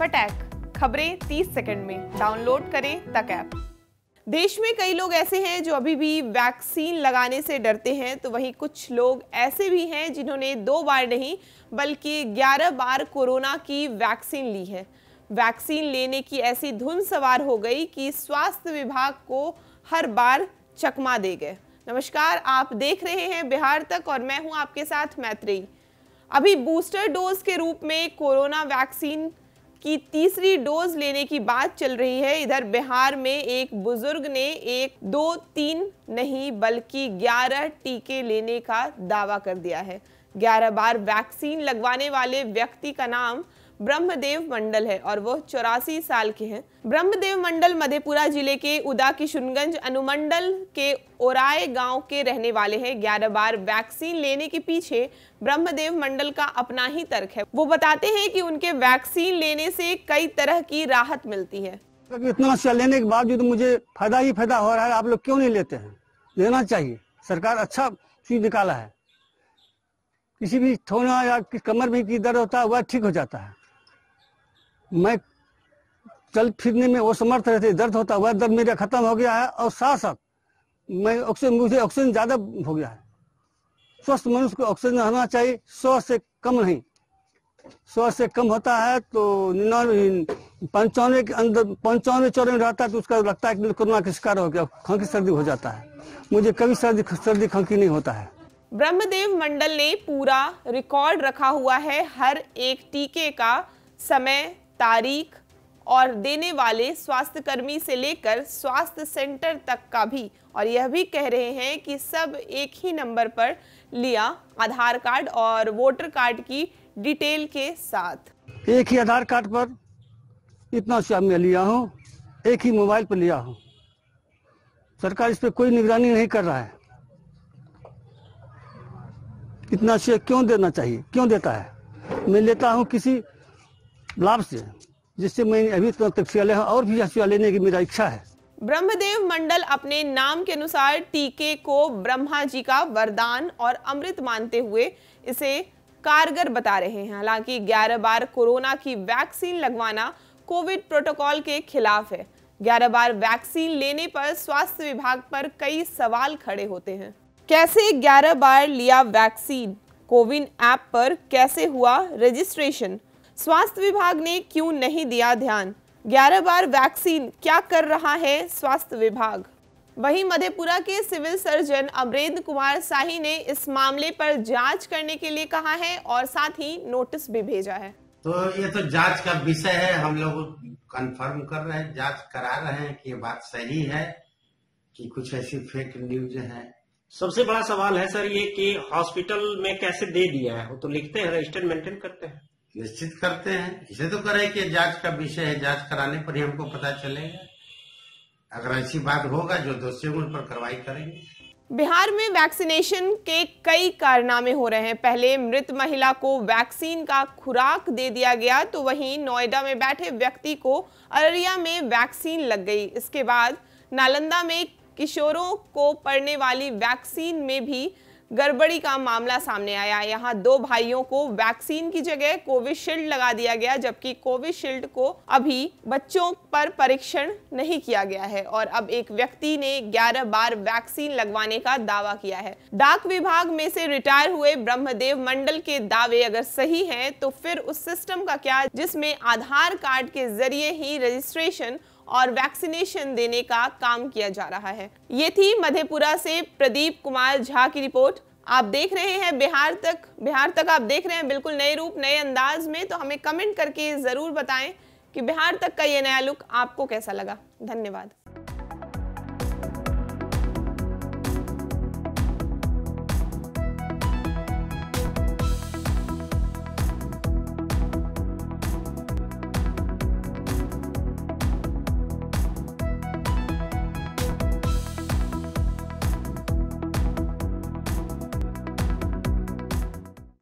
life attack खबरें 30 second में download करें तक ऐप देश में कई लोग ऐसे हैं जो अभी भी वैक्सीन लगाने से डरते हैं तो वहीं कुछ लोग ऐसे भी हैं जिन्होंने दो बार नहीं बल्कि 11 बार कोरोना की वैक्सीन ली है वैक्सीन लेने की ऐसी धुन सवार हो गई कि स्वास्थ्य विभाग को हर बार चकमा दे गए नमस्कार आप देख रहे हैं बिहार तक और मैं हूं आपके साथ मैत्री अभी बूस्टर डोज के रूप में कोरोना वैक्सीन की तीसरी डोज लेने की बात चल रही है इधर बिहार में एक बुजुर्ग ने एक दो तीन नहीं बल्कि ग्यारह टीके लेने का दावा कर दिया है ग्यारह बार वैक्सीन लगवाने वाले व्यक्ति का नाम ब्रह्मदेव मंडल है और वो चौरासी साल के हैं ब्रह्मदेव मंडल मधेपुरा जिले के उदा किशुनगंज अनुमंडल के ओराय गांव के रहने वाले हैं ग्यारह बार वैक्सीन लेने के पीछे ब्रह्मदेव मंडल का अपना ही तर्क है वो बताते हैं कि उनके वैक्सीन लेने से कई तरह की राहत मिलती है इतना अच्छा लेने के बावजूद मुझे फायदा ही फायदा हो रहा है आप लोग क्यों नहीं लेते हैं लेना चाहिए सरकार अच्छा चीज निकाला है किसी भी थोड़ा या किस कमर में की दर्द होता है वह ठीक हो जाता है मैं चल फिरने में वो समर्थ रहते दर्द होता वह दर्द मेरा खत्म हो गया है और साथ साथ मैं ऑक्सीजन मुझे ऑक्सीजन ज़्यादा हो गया है स्वस्थ मनुष्य को ऑक्सीजन होना चाहिए सौ से कम नहीं सौ से कम होता है तो पंचानवे के अंदर पंचानवे चौरानवे रहता है तो उसका लगता है कि कोरोना का शिकार हो गया खांकी सर्दी हो जाता है मुझे कभी सर्दी सर्दी खांकी नहीं होता है ब्रह्मदेव मंडल ने पूरा रिकॉर्ड रखा हुआ है हर एक टीके का समय तारीख और देने वाले स्वास्थ्यकर्मी से लेकर स्वास्थ्य सेंटर तक का भी और यह भी कह रहे हैं कि सब एक ही नंबर पर लिया आधार कार्ड और वोटर कार्ड की डिटेल के साथ एक ही आधार कार्ड पर इतना श्याम मैं लिया हूँ एक ही मोबाइल पर लिया हूँ सरकार इस पर कोई निगरानी नहीं कर रहा है इतना शेयर क्यों देना चाहिए क्यों देता है मैं लेता हूँ किसी लाभ से जिससे मैं अभी तक सचिवालय और भी सचिवालय लेने की मेरा इच्छा है ब्रह्मदेव मंडल अपने नाम के अनुसार टीके को ब्रह्मा जी का वरदान और अमृत मानते हुए इसे कारगर बता रहे हैं हालांकि 11 बार कोरोना की वैक्सीन लगवाना कोविड प्रोटोकॉल के खिलाफ है 11 बार वैक्सीन लेने पर स्वास्थ्य विभाग पर कई सवाल खड़े होते हैं कैसे 11 बार लिया वैक्सीन कोविन ऐप पर कैसे हुआ रजिस्ट्रेशन स्वास्थ्य विभाग ने क्यों नहीं दिया ध्यान 11 बार वैक्सीन क्या कर रहा है स्वास्थ्य विभाग वहीं मधेपुरा के सिविल सर्जन अमरेंद्र कुमार साही ने इस मामले पर जांच करने के लिए कहा है और साथ ही नोटिस भी भेजा है तो ये तो जांच का विषय है हम लोग कंफर्म कर रहे हैं जांच करा रहे हैं कि ये बात सही है कि कुछ ऐसी फेक न्यूज है सबसे बड़ा सवाल है सर ये कि हॉस्पिटल में कैसे दे दिया है वो तो लिखते हैं रजिस्टर मेंटेन करते हैं निश्चित करते हैं इसे तो करे कि जांच का विषय है जांच कराने पर ही हमको पता चलेगा अगर ऐसी बात होगा जो दोषियों उन पर कार्रवाई करेंगे बिहार में वैक्सीनेशन के कई कारनामे हो रहे हैं पहले मृत महिला को वैक्सीन का खुराक दे दिया गया तो वहीं नोएडा में बैठे व्यक्ति को अररिया में वैक्सीन लग गई इसके बाद नालंदा में किशोरों को पड़ने वाली वैक्सीन में भी गड़बड़ी का मामला सामने आया यहां दो भाइयों को वैक्सीन की जगह कोविशील्ड लगा दिया गया जबकि कोविशील्ड को अभी बच्चों पर परीक्षण नहीं किया गया है और अब एक व्यक्ति ने 11 बार वैक्सीन लगवाने का दावा किया है डाक विभाग में से रिटायर हुए ब्रह्मदेव मंडल के दावे अगर सही हैं तो फिर उस सिस्टम का क्या जिसमें आधार कार्ड के जरिए ही रजिस्ट्रेशन और वैक्सीनेशन देने का काम किया जा रहा है ये थी मधेपुरा से प्रदीप कुमार झा की रिपोर्ट आप देख रहे हैं बिहार तक बिहार तक आप देख रहे हैं बिल्कुल नए रूप नए अंदाज में तो हमें कमेंट करके ज़रूर बताएं कि बिहार तक का ये नया लुक आपको कैसा लगा धन्यवाद